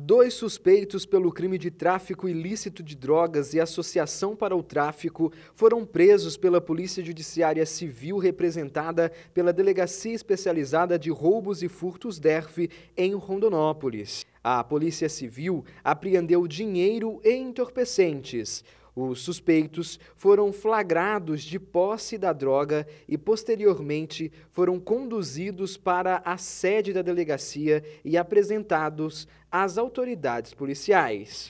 Dois suspeitos pelo crime de tráfico ilícito de drogas e associação para o tráfico foram presos pela Polícia Judiciária Civil, representada pela Delegacia Especializada de Roubos e Furtos DERF, em Rondonópolis. A Polícia Civil apreendeu dinheiro e entorpecentes. Os suspeitos foram flagrados de posse da droga e, posteriormente, foram conduzidos para a sede da delegacia e apresentados às autoridades policiais.